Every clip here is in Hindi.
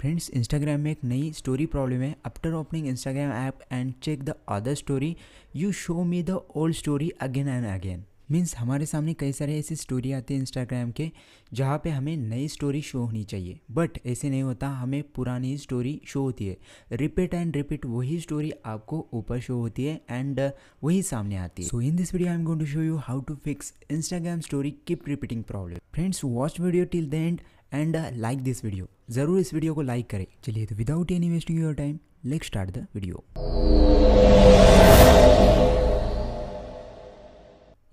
फ्रेंड्स इंस्टाग्राम में एक नई स्टोरी प्रॉब्लम है after opening Instagram app and check the other story you show me the old story again and again means हमारे सामने कई सारे ऐसी स्टोरी आती है इंस्टाग्राम के जहाँ पे हमें नई स्टोरी शो होनी चाहिए बट ऐसे नहीं होता हमें पुरानी स्टोरी शो होती है रिपीट एंड रिपीट वही स्टोरी आपको ऊपर शो होती है एंड वही सामने आती है so in this video I am going to show you how to fix Instagram story keep repeating problem friends watch video till the end and like this video ज़रूर इस वीडियो को लाइक करें चलिए तो without any wasting your time let start the video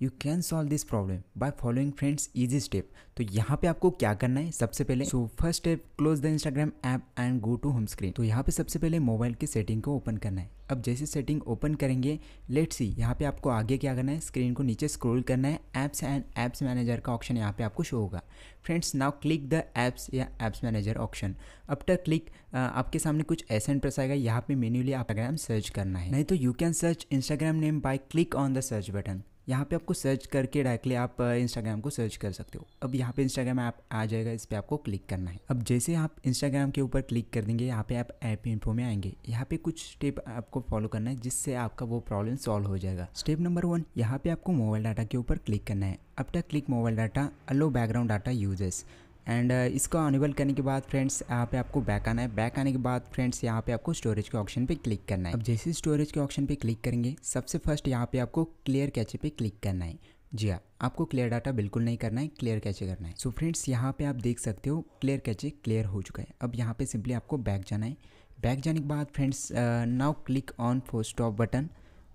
you can solve this problem by following friends easy step तो यहाँ पे आपको क्या करना है सबसे पहले so first step close the Instagram app and go to home screen तो यहाँ पे सबसे पहले मोबाइल की सेटिंग को ओपन करना है अब जैसे सेटिंग ओपन करेंगे लेट सी यहाँ पे आपको आगे क्या करना है स्क्रीन को नीचे स्क्रोल करना है ऐप्स एंड ऐप्स मैनेजर का ऑप्शन यहाँ पे आपको शो होगा friends now click the apps या ऐप्स मैनेजर ऑप्शन अब तक क्लिक आपके सामने कुछ ऐसा इंप्रेस आएगा यहाँ पे मेन्यूली आप इंस्टाग्राम सर्च करना है नहीं तो you can search Instagram name by click on the search button यहाँ पे आपको सर्च करके डायरेक्टली आप इंस्टाग्राम को सर्च कर सकते हो अब यहाँ पे इंस्टाग्राम ऐप आ जाएगा इस पर आपको क्लिक करना है अब जैसे आप इंस्टाग्राम के ऊपर क्लिक कर देंगे यहाँ पे आप ऐप इन्फो में आएंगे यहाँ पे कुछ स्टेप आपको फॉलो करना है जिससे आपका वो प्रॉब्लम सॉल्व हो जाएगा स्टेप नंबर वन यहाँ पे आपको मोबाइल डाटा के ऊपर क्लिक करना है अब तक click mobile data allow background data usage and uh, इसको अनेबल करने के बाद फ्रेंड्स यहाँ पे आपको बैक आना है बैक आने के बाद फ्रेंड्स यहाँ पे आपको स्टोरेज के ऑप्शन पे क्लिक करना है अब जैसे स्टोरेज के ऑप्शन पे क्लिक करेंगे सबसे फर्स्ट यहाँ पे आपको क्लियर कैचे पे क्लिक करना है जी हाँ आपको क्लियर डाटा बिल्कुल नहीं करना है क्लियर कैचे करना है सो फ्रेंड्स यहाँ पर आप देख सकते हो क्लियर कैचे क्लियर हो चुका है अब यहाँ पर सिंपली आपको बैक जाना है बैक जाने के बाद friends now click on force stop button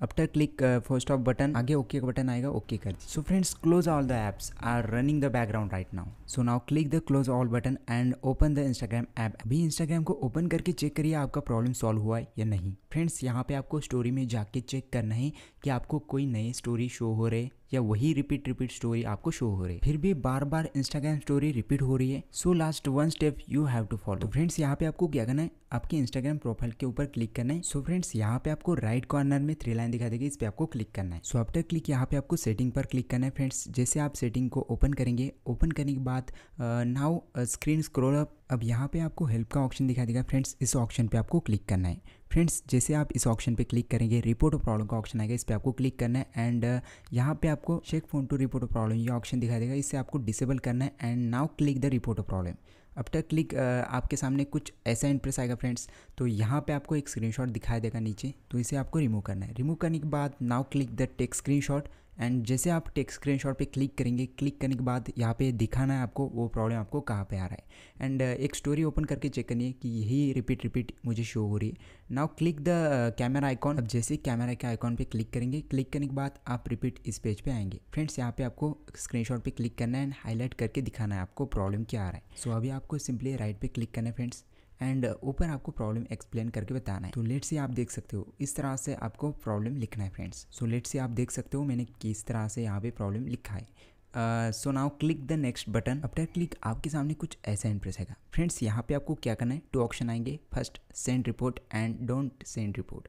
after click first of button आगे ओके का बटन आएगा ओके कर दीजिए so friends close all the apps are running the background right now so now click the close all button and open the Instagram app अभी इंस्टाग्राम को ओपन करके चेक करिए आपका प्रॉब्लम सॉल्व हुआ है या नहीं फ्रेंड्स यहाँ पे आपको स्टोरी में जाके चेक करना है कि आपको कोई नई स्टोरी शो हो रहे या वही रिपीट रिपीट स्टोरी आपको शो हो रही है फिर भी बार बार इंस्टाग्राम स्टोरी रिपीट हो रही है so last one step you have to follow friends यहाँ पे आपको क्या करना है आपके इंस्टाग्राम प्रोफाइल के ऊपर क्लिक करना है सो फ्रेंड्स यहाँ पे आपको राइट कॉर्नर में थ्री लाइन दिखा देगी इस पे आपको क्लिक करना है सो आफ्टर क्लिक यहाँ पे आपको सेटिंग पर क्लिक करना है फ्रेंड्स जैसे आप सेटिंग को ओपन करेंगे ओपन करने के बाद नाउ स्क्रीन स्क्रोल अप अब यहाँ पे आपको हेल्प का ऑप्शन दिखाई देगा फ्रेंड्स इस ऑप्शन पे आपको क्लिक करना है फ्रेंड्स जैसे आप इस ऑप्शन पे क्लिक करेंगे रिपोर्ट ऑफ प्रॉब्लम का ऑप्शन आएगा इस पर आपको क्लिक करना है एंड यहाँ पे आपको check phone to report of problem ये ऑप्शन दिखाई देगा इससे आपको डिसेबल करना है and now click the report of problem अब तक क्लिक आपके सामने कुछ ऐसा इंप्रेस आएगा फ्रेंड्स तो यहाँ पे आपको एक स्क्रीनशॉट दिखाई देगा नीचे तो इसे आपको रिमूव करना है रिमूव करने के बाद now click the take screenshot and जैसे आप टेक स्क्रीनशॉट पे क्लिक करेंगे क्लिक करने के बाद यहाँ पे दिखाना है आपको वो प्रॉब्लम आपको कहाँ पे आ रहा है एंड uh, एक स्टोरी ओपन करके चेक करनी है कि यही रिपीट रिपीट मुझे शो हो रही है now click the camera icon अब जैसे कैमरा के आइकॉन पे क्लिक करेंगे क्लिक करने के बाद आप रिपीट इस पेज पे आएंगे फ्रेंड्स यहाँ पे आपको शॉट पे क्लिक करना है एंड हाईलाइट करके दिखाना है आपको प्रॉब्लम क्या आ रहा है सो so, अभी आपको सिंपली राइट पे क्लिक करना है फ्रेंड्स एंड uh, ऊपर आपको प्रॉब्लम एक्सप्लेन करके बताना है तो लेट से आप देख सकते हो इस तरह से आपको प्रॉब्लम लिखना है फ्रेंड्स सो लेट से आप देख सकते हो मैंने किस तरह से यहाँ पे प्रॉब्लम लिखा है so now click the next button after click आपके सामने कुछ ऐसा इंप्रेस आएगा फ्रेंड्स यहाँ पे आपको क्या करना है टू ऑप्शन आएंगे first send report and don't send report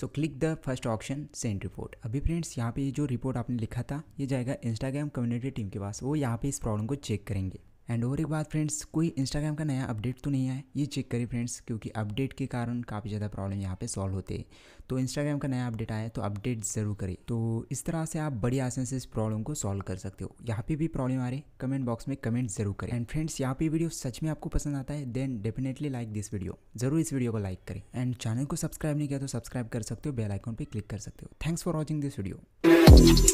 so click the first option send report अभी फ्रेंड्स यहाँ पे जो रिपोर्ट आपने लिखा था ये जाएगा इंस्टाग्राम कम्युनिटी टीम के पास वो यहाँ पे इस प्रॉब्लम को चेक करेंगे एंड और एक बात फ्रेंड्स कोई इंस्टाग्राम का नया अपडेट तो नहीं आया ये चेक करें फ्रेंड्स क्योंकि अपडेट के कारण काफ़ी ज़्यादा प्रॉब्लम यहाँ पे सॉल्व होते हैं तो इंस्टाग्राम का नया अपडेट आया तो अपडेट ज़रूर करें तो इस तरह से आप बड़ी आसान से इस प्रॉब्लम को सॉल्व कर सकते हो यहाँ पे भी प्रॉब्लम आ रही कमेंट बॉक्स में कमेंट जरूर करें एंड फ्रेंड्स यहाँ पे वीडियो सच में आपको पसंद आता है then definitely like this video जरूर इस वीडियो को लाइक करें एंड चैनल को सब्सक्राइब नहीं किया तो सब्सक्राइब कर सकते हो बेलाइकॉन पर क्लिक कर सकते हो thanks for watching this video